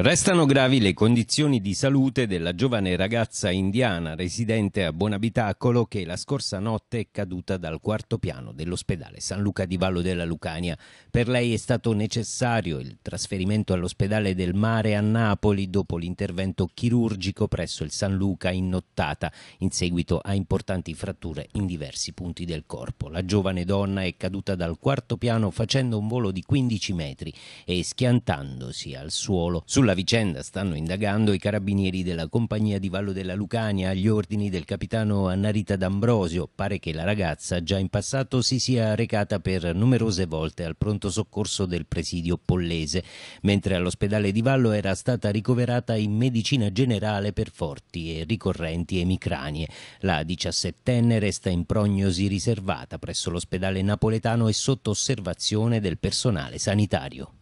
Restano gravi le condizioni di salute della giovane ragazza indiana residente a Buonabitacolo che la scorsa notte è caduta dal quarto piano dell'ospedale San Luca di Vallo della Lucania. Per lei è stato necessario il trasferimento all'ospedale del mare a Napoli dopo l'intervento chirurgico presso il San Luca in nottata in seguito a importanti fratture in diversi punti del corpo. La giovane donna è caduta dal quarto piano facendo un volo di 15 metri e schiantandosi al suolo. Sulla sulla vicenda stanno indagando i carabinieri della compagnia di Vallo della Lucania agli ordini del capitano Annarita D'Ambrosio. Pare che la ragazza già in passato si sia recata per numerose volte al pronto soccorso del presidio pollese, mentre all'ospedale di Vallo era stata ricoverata in medicina generale per forti e ricorrenti emicranie. La 17enne resta in prognosi riservata presso l'ospedale napoletano e sotto osservazione del personale sanitario.